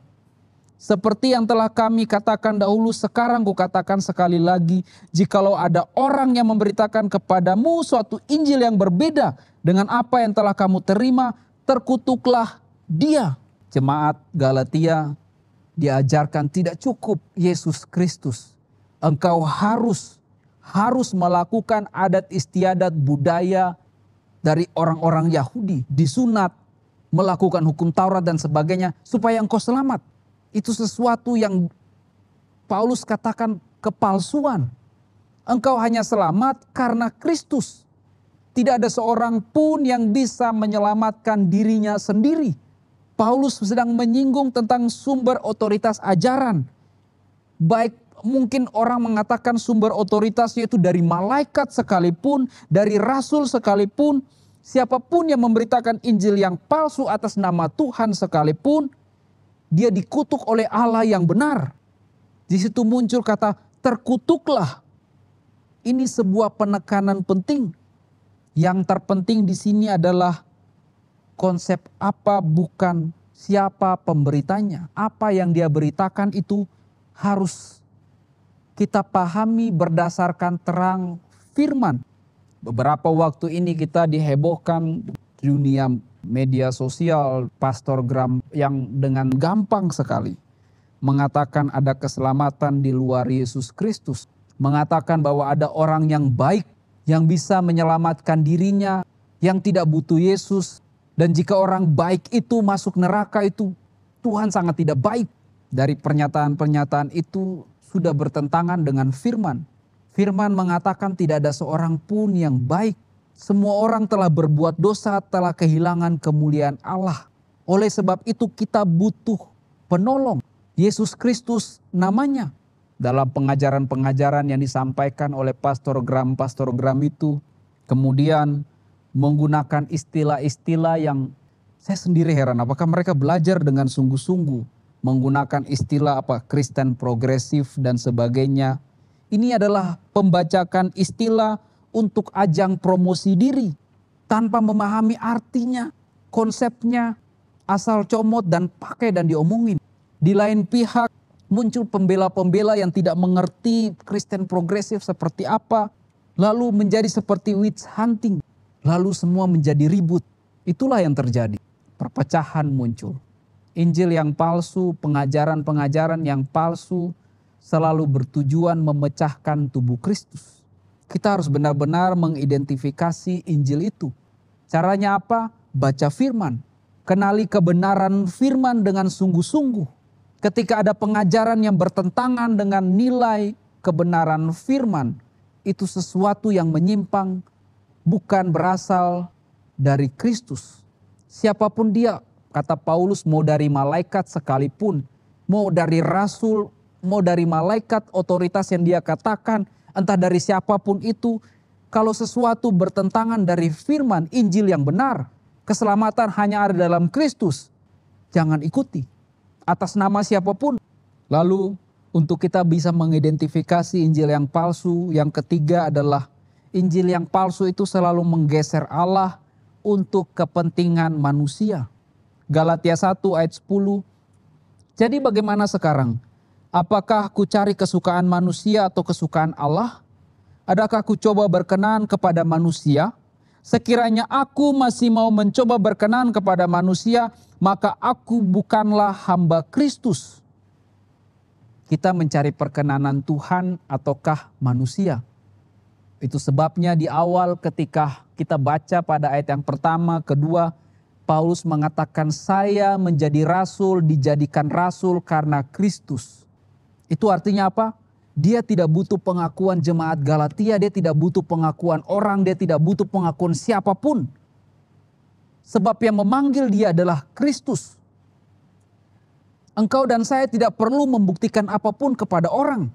Speaker 2: Seperti yang telah kami katakan dahulu, sekarang kukatakan sekali lagi, jikalau ada orang yang memberitakan kepadamu suatu Injil yang berbeda dengan apa yang telah kamu terima, terkutuklah dia. Jemaat Galatia diajarkan tidak cukup Yesus Kristus. Engkau harus harus melakukan adat istiadat budaya dari orang-orang Yahudi, disunat, melakukan hukum Taurat dan sebagainya supaya engkau selamat. Itu sesuatu yang Paulus katakan kepalsuan. Engkau hanya selamat karena Kristus tidak ada seorang pun yang bisa menyelamatkan dirinya sendiri. Paulus sedang menyinggung tentang sumber otoritas ajaran. Baik mungkin orang mengatakan sumber otoritas yaitu dari malaikat sekalipun, dari rasul sekalipun, siapapun yang memberitakan Injil yang palsu atas nama Tuhan sekalipun, dia dikutuk oleh Allah yang benar. Di situ muncul kata terkutuklah. Ini sebuah penekanan penting yang terpenting di sini adalah konsep apa bukan siapa pemberitanya. Apa yang dia beritakan itu harus kita pahami berdasarkan terang firman. Beberapa waktu ini kita dihebohkan dunia media sosial Pastor Gram yang dengan gampang sekali mengatakan ada keselamatan di luar Yesus Kristus. Mengatakan bahwa ada orang yang baik yang bisa menyelamatkan dirinya, yang tidak butuh Yesus. Dan jika orang baik itu masuk neraka itu, Tuhan sangat tidak baik. Dari pernyataan-pernyataan itu sudah bertentangan dengan firman. Firman mengatakan tidak ada seorang pun yang baik. Semua orang telah berbuat dosa, telah kehilangan kemuliaan Allah. Oleh sebab itu kita butuh penolong. Yesus Kristus namanya dalam pengajaran-pengajaran yang disampaikan oleh pastor-gram-pastor gram itu. Kemudian menggunakan istilah-istilah yang saya sendiri heran apakah mereka belajar dengan sungguh-sungguh menggunakan istilah apa Kristen progresif dan sebagainya. Ini adalah pembacakan istilah untuk ajang promosi diri tanpa memahami artinya, konsepnya, asal comot dan pakai dan diomongin. Di lain pihak muncul pembela-pembela yang tidak mengerti Kristen progresif seperti apa, lalu menjadi seperti witch hunting, lalu semua menjadi ribut. Itulah yang terjadi. Perpecahan muncul. Injil yang palsu, pengajaran-pengajaran yang palsu selalu bertujuan memecahkan tubuh Kristus. Kita harus benar-benar mengidentifikasi Injil itu. Caranya apa? Baca firman. Kenali kebenaran firman dengan sungguh-sungguh ketika ada pengajaran yang bertentangan dengan nilai kebenaran firman, itu sesuatu yang menyimpang bukan berasal dari Kristus. Siapapun dia, kata Paulus, mau dari malaikat sekalipun, mau dari rasul, mau dari malaikat, otoritas yang dia katakan, entah dari siapapun itu, kalau sesuatu bertentangan dari firman Injil yang benar, keselamatan hanya ada dalam Kristus, jangan ikuti atas nama siapapun. Lalu untuk kita bisa mengidentifikasi Injil yang palsu, yang ketiga adalah Injil yang palsu itu selalu menggeser Allah untuk kepentingan manusia. Galatia 1 ayat 10. Jadi bagaimana sekarang? Apakah ku cari kesukaan manusia atau kesukaan Allah? Adakah ku coba berkenan kepada manusia? Sekiranya aku masih mau mencoba berkenan kepada manusia, maka aku bukanlah hamba Kristus. Kita mencari perkenanan Tuhan ataukah manusia? Itu sebabnya di awal ketika kita baca pada ayat yang pertama, kedua, Paulus mengatakan saya menjadi rasul, dijadikan rasul karena Kristus. Itu artinya apa? Dia tidak butuh pengakuan jemaat Galatia, dia tidak butuh pengakuan orang, dia tidak butuh pengakuan siapapun Sebab yang memanggil dia adalah Kristus. Engkau dan saya tidak perlu membuktikan apapun kepada orang.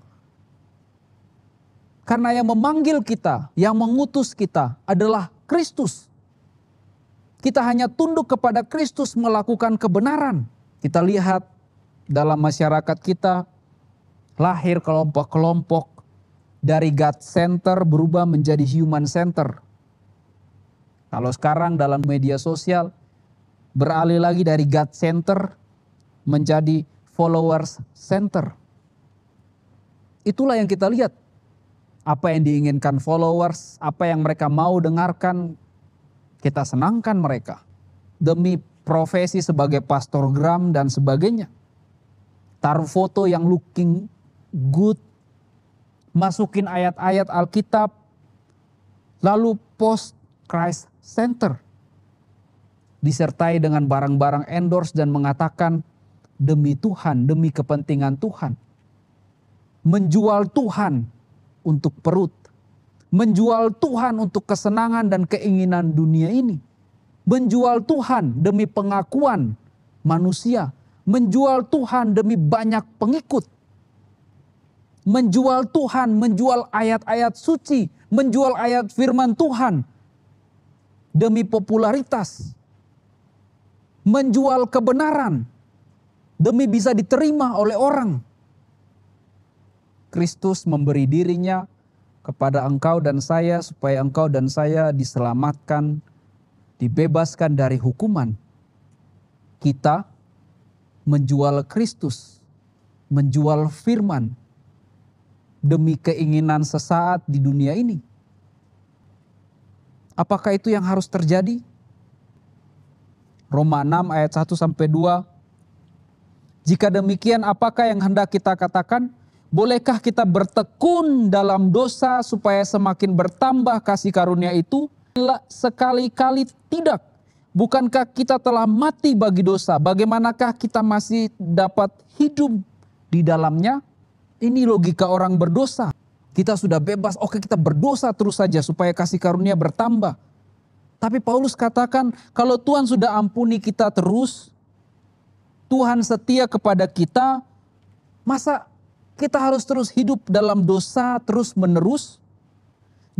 Speaker 2: Karena yang memanggil kita, yang mengutus kita adalah Kristus. Kita hanya tunduk kepada Kristus melakukan kebenaran. Kita lihat dalam masyarakat kita lahir kelompok-kelompok dari God Center berubah menjadi Human Center kalau sekarang dalam media sosial beralih lagi dari God Center menjadi followers center. Itulah yang kita lihat. Apa yang diinginkan followers, apa yang mereka mau dengarkan, kita senangkan mereka. Demi profesi sebagai pastor gram dan sebagainya. Taruh foto yang looking good, masukin ayat-ayat Alkitab, lalu post Christ Center. Disertai dengan barang-barang endorse dan mengatakan demi Tuhan, demi kepentingan Tuhan. Menjual Tuhan untuk perut. Menjual Tuhan untuk kesenangan dan keinginan dunia ini. Menjual Tuhan demi pengakuan manusia. Menjual Tuhan demi banyak pengikut menjual Tuhan, menjual ayat-ayat suci, menjual ayat firman Tuhan, demi popularitas, menjual kebenaran demi bisa diterima oleh orang. Kristus memberi dirinya kepada engkau dan saya supaya engkau dan saya diselamatkan, dibebaskan dari hukuman. Kita menjual Kristus, menjual firman demi keinginan sesaat di dunia ini Apakah itu yang harus terjadi? Roma 6 ayat 1 sampai 2. Jika demikian apakah yang hendak kita katakan? Bolehkah kita bertekun dalam dosa supaya semakin bertambah kasih karunia itu? Sekali-kali tidak. Bukankah kita telah mati bagi dosa? Bagaimanakah kita masih dapat hidup di dalamnya? Ini logika orang berdosa. Kita sudah bebas, oke kita berdosa terus saja supaya kasih karunia bertambah. Tapi Paulus katakan kalau Tuhan sudah ampuni kita terus, Tuhan setia kepada kita, masa kita harus terus hidup dalam dosa terus menerus?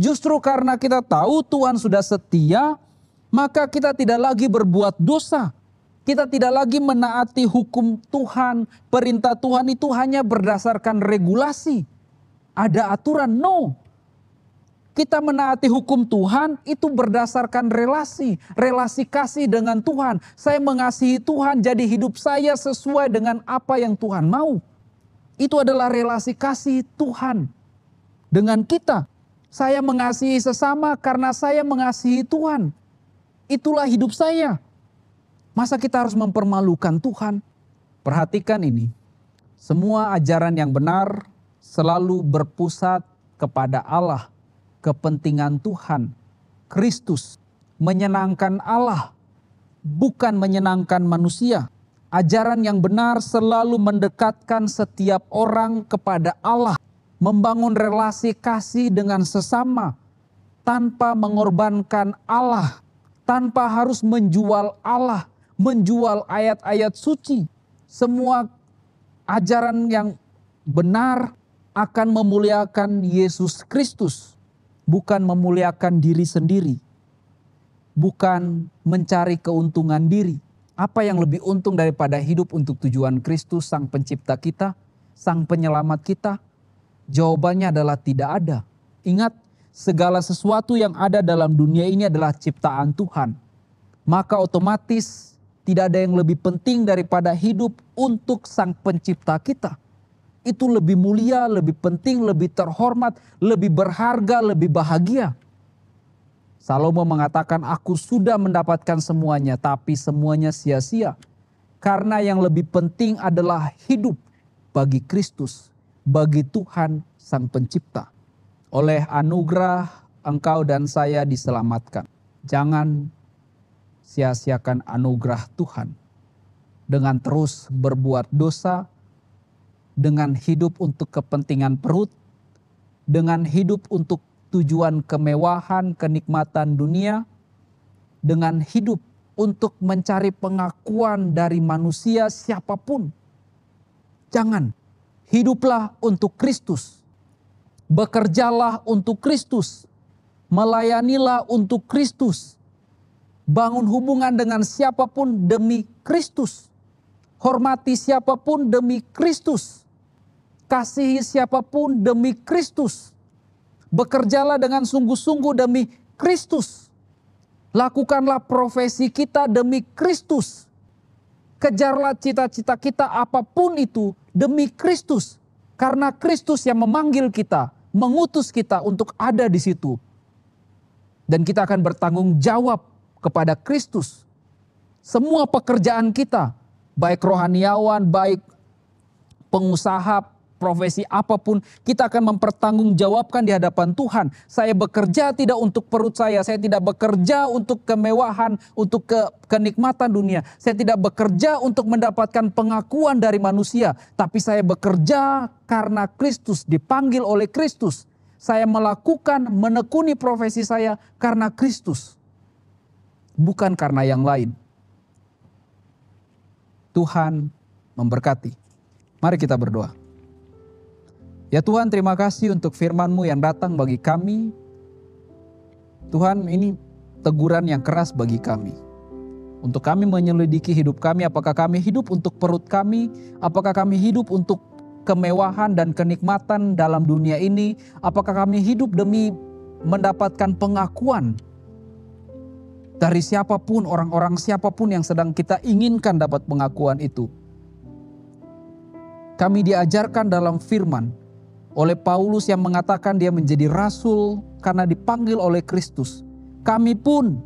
Speaker 2: Justru karena kita tahu Tuhan sudah setia, maka kita tidak lagi berbuat dosa. Kita tidak lagi menaati hukum Tuhan. Perintah Tuhan itu hanya berdasarkan regulasi ada aturan. No. Kita menaati hukum Tuhan itu berdasarkan relasi, relasi kasih dengan Tuhan. Saya mengasihi Tuhan, jadi hidup saya sesuai dengan apa yang Tuhan mau. Itu adalah relasi kasih Tuhan dengan kita. Saya mengasihi sesama karena saya mengasihi Tuhan. Itulah hidup saya. Masa kita harus mempermalukan Tuhan? Perhatikan ini. Semua ajaran yang benar selalu berpusat kepada Allah, kepentingan Tuhan, Kristus, menyenangkan Allah, bukan menyenangkan manusia. Ajaran yang benar selalu mendekatkan setiap orang kepada Allah, membangun relasi kasih dengan sesama tanpa mengorbankan Allah, tanpa harus menjual Allah, menjual ayat-ayat suci. Semua ajaran yang benar akan memuliakan Yesus Kristus, bukan memuliakan diri sendiri, bukan mencari keuntungan diri. Apa yang lebih untung daripada hidup untuk tujuan Kristus, Sang Pencipta kita, Sang Penyelamat kita? Jawabannya adalah tidak ada. Ingat, segala sesuatu yang ada dalam dunia ini adalah ciptaan Tuhan. Maka otomatis tidak ada yang lebih penting daripada hidup untuk Sang Pencipta kita itu lebih mulia, lebih penting, lebih terhormat, lebih berharga, lebih bahagia. Salomo mengatakan, "Aku sudah mendapatkan semuanya, tapi semuanya sia-sia, karena yang lebih penting adalah hidup bagi Kristus, bagi Tuhan Sang Pencipta. Oleh anugerah, engkau dan saya diselamatkan. Jangan sia-siakan anugerah Tuhan dengan terus berbuat dosa, dengan hidup untuk kepentingan perut, dengan hidup untuk tujuan kemewahan, kenikmatan dunia, dengan hidup untuk mencari pengakuan dari manusia siapapun. Jangan, hiduplah untuk Kristus, bekerjalah untuk Kristus, melayanilah untuk Kristus, bangun hubungan dengan siapapun demi Kristus hormati siapapun demi Kristus kasihi siapapun demi Kristus. Bekerjalah dengan sungguh-sungguh demi Kristus. Lakukanlah profesi kita demi Kristus. Kejarlah cita-cita kita apapun itu demi Kristus. Karena Kristus yang memanggil kita, mengutus kita untuk ada di situ. Dan kita akan bertanggung jawab kepada Kristus. Semua pekerjaan kita, baik rohaniawan, baik pengusaha, profesi apapun, kita akan mempertanggungjawabkan di hadapan Tuhan. Saya bekerja tidak untuk perut saya, saya tidak bekerja untuk kemewahan, untuk ke kenikmatan dunia. Saya tidak bekerja untuk mendapatkan pengakuan dari manusia, tapi saya bekerja karena Kristus, dipanggil oleh Kristus. Saya melakukan menekuni profesi saya karena Kristus, bukan karena yang lain. Tuhan memberkati. Mari kita berdoa. Ya Tuhan terima kasih untuk firman-Mu yang datang bagi kami. Tuhan ini teguran yang keras bagi kami. Untuk kami menyelidiki hidup kami, apakah kami hidup untuk perut kami, apakah kami hidup untuk kemewahan dan kenikmatan dalam dunia ini, apakah kami hidup demi mendapatkan pengakuan dari siapapun, orang-orang siapapun yang sedang kita inginkan dapat pengakuan itu. Kami diajarkan dalam firman oleh Paulus yang mengatakan dia menjadi rasul karena dipanggil oleh Kristus. Kami pun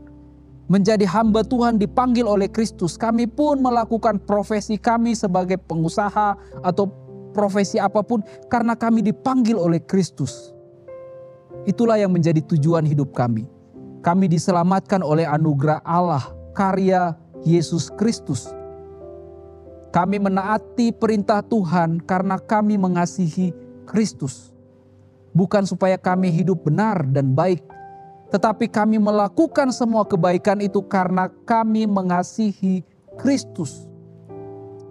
Speaker 2: menjadi hamba Tuhan dipanggil oleh Kristus. Kami pun melakukan profesi kami sebagai pengusaha atau profesi apapun karena kami dipanggil oleh Kristus. Itulah yang menjadi tujuan hidup kami. Kami diselamatkan oleh anugerah Allah, karya Yesus Kristus. Kami menaati perintah Tuhan karena kami mengasihi Kristus. Bukan supaya kami hidup benar dan baik, tetapi kami melakukan semua kebaikan itu karena kami mengasihi Kristus.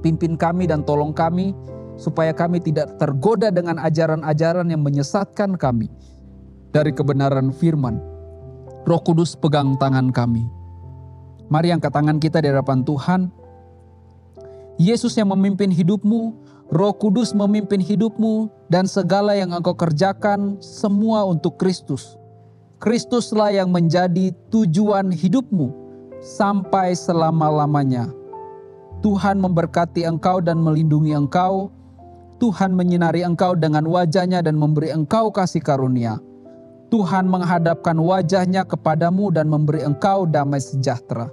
Speaker 2: Pimpin kami dan tolong kami supaya kami tidak tergoda dengan ajaran-ajaran yang menyesatkan kami dari kebenaran firman. Roh Kudus pegang tangan kami. Mari angkat tangan kita di hadapan Tuhan. Yesus yang memimpin hidupmu, Roh Kudus memimpin hidupmu dan segala yang engkau kerjakan semua untuk Kristus. Kristuslah yang menjadi tujuan hidupmu sampai selama-lamanya. Tuhan memberkati engkau dan melindungi engkau. Tuhan menyinari engkau dengan wajahnya dan memberi engkau kasih karunia. Tuhan menghadapkan wajahnya kepadamu dan memberi engkau damai sejahtera.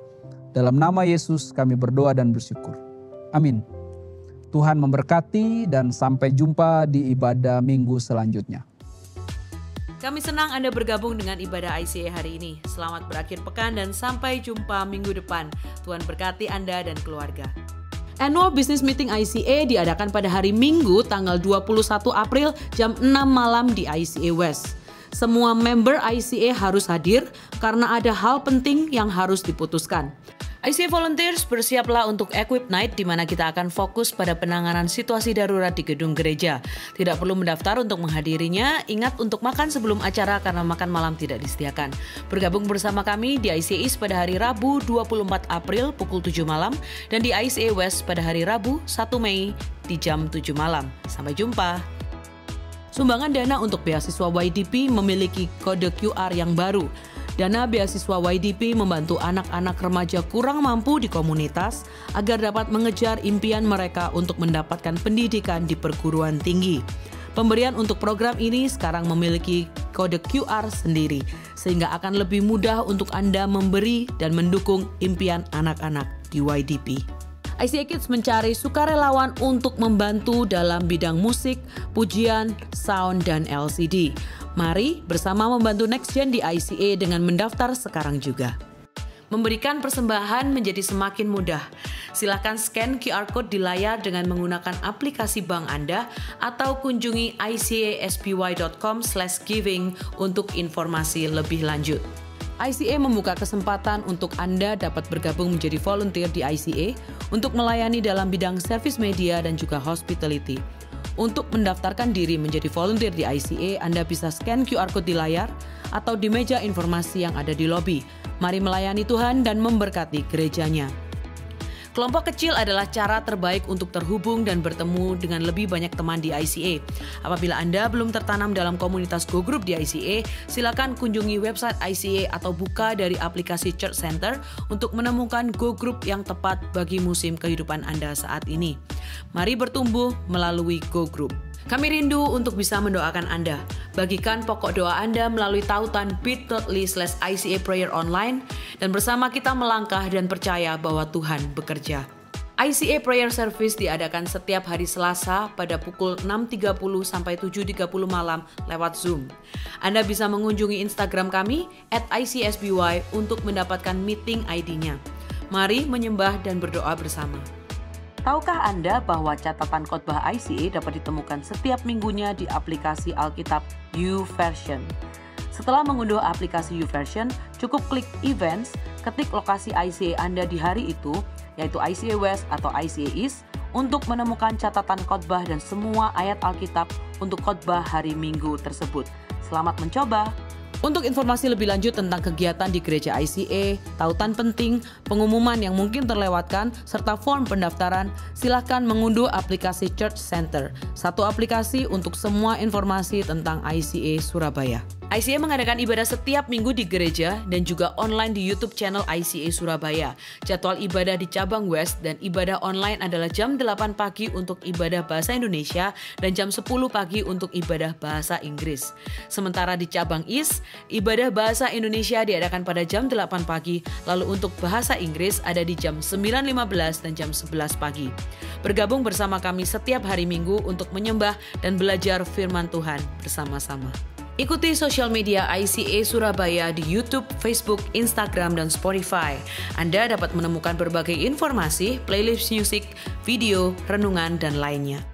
Speaker 2: Dalam nama Yesus kami berdoa dan bersyukur. Amin. Tuhan memberkati dan sampai jumpa di ibadah minggu selanjutnya.
Speaker 1: Kami senang Anda bergabung dengan ibadah ICA hari ini. Selamat berakhir pekan dan sampai jumpa minggu depan. Tuhan berkati Anda dan keluarga. Annual Business Meeting ICA diadakan pada hari Minggu tanggal 21 April jam 6 malam di ICA West. Semua member ICA harus hadir karena ada hal penting yang harus diputuskan. IC Volunteers bersiaplah untuk Equip Night di mana kita akan fokus pada penanganan situasi darurat di gedung gereja. Tidak perlu mendaftar untuk menghadirinya, ingat untuk makan sebelum acara karena makan malam tidak disediakan. Bergabung bersama kami di East pada hari Rabu 24 April pukul 7 malam dan di ICE West pada hari Rabu 1 Mei di jam 7 malam. Sampai jumpa. Sumbangan dana untuk beasiswa YDP memiliki kode QR yang baru. Dana beasiswa YDP membantu anak-anak remaja kurang mampu di komunitas agar dapat mengejar impian mereka untuk mendapatkan pendidikan di perguruan tinggi. Pemberian untuk program ini sekarang memiliki kode QR sendiri, sehingga akan lebih mudah untuk Anda memberi dan mendukung impian anak-anak di YDP. IC e Kids mencari sukarelawan untuk membantu dalam bidang musik, pujian, sound, dan LCD. Mari bersama membantu NextGen di ICA dengan mendaftar sekarang juga. Memberikan persembahan menjadi semakin mudah. Silakan scan QR Code di layar dengan menggunakan aplikasi bank Anda atau kunjungi icaspy.com giving untuk informasi lebih lanjut. ICA membuka kesempatan untuk Anda dapat bergabung menjadi volunteer di ICA untuk melayani dalam bidang service media dan juga hospitality. Untuk mendaftarkan diri menjadi volunteer di ICA, Anda bisa scan QR Code di layar atau di meja informasi yang ada di lobi. Mari melayani Tuhan dan memberkati gerejanya. Kelompok kecil adalah cara terbaik untuk terhubung dan bertemu dengan lebih banyak teman di ICA. Apabila Anda belum tertanam dalam komunitas Go Group di ICA, silakan kunjungi website ICA atau buka dari aplikasi Church Center untuk menemukan Go Group yang tepat bagi musim kehidupan Anda saat ini. Mari bertumbuh melalui Go Group. Kami rindu untuk bisa mendoakan Anda. Bagikan pokok doa Anda melalui tautan bit.ly slash ICA Prayer Online dan bersama kita melangkah dan percaya bahwa Tuhan bekerja. ICA Prayer Service diadakan setiap hari Selasa pada pukul 6.30 sampai 7.30 malam lewat Zoom. Anda bisa mengunjungi Instagram kami at ICSBY untuk mendapatkan meeting ID-nya. Mari menyembah dan berdoa bersama. Tahukah Anda bahwa catatan khotbah ICA e dapat ditemukan setiap minggunya di aplikasi Alkitab YouVersion? Setelah mengunduh aplikasi YouVersion, cukup klik Events, ketik lokasi ICA e Anda di hari itu, yaitu ICA e West atau ICA East, untuk menemukan catatan khotbah dan semua ayat Alkitab untuk khotbah hari Minggu tersebut. Selamat mencoba! Untuk informasi lebih lanjut tentang kegiatan di gereja ICA, tautan penting, pengumuman yang mungkin terlewatkan, serta form pendaftaran, silakan mengunduh aplikasi Church Center. Satu aplikasi untuk semua informasi tentang ICA Surabaya. ICA mengadakan ibadah setiap minggu di gereja dan juga online di YouTube channel ICA Surabaya. Jadwal ibadah di cabang West dan ibadah online adalah jam 8 pagi untuk ibadah bahasa Indonesia dan jam 10 pagi untuk ibadah bahasa Inggris. Sementara di cabang East, ibadah bahasa Indonesia diadakan pada jam 8 pagi, lalu untuk bahasa Inggris ada di jam 9.15 dan jam 11 pagi. Bergabung bersama kami setiap hari Minggu untuk menyembah dan belajar firman Tuhan bersama-sama. Ikuti sosial media ICA Surabaya di YouTube, Facebook, Instagram, dan Spotify. Anda dapat menemukan berbagai informasi, playlist musik, video, renungan, dan lainnya.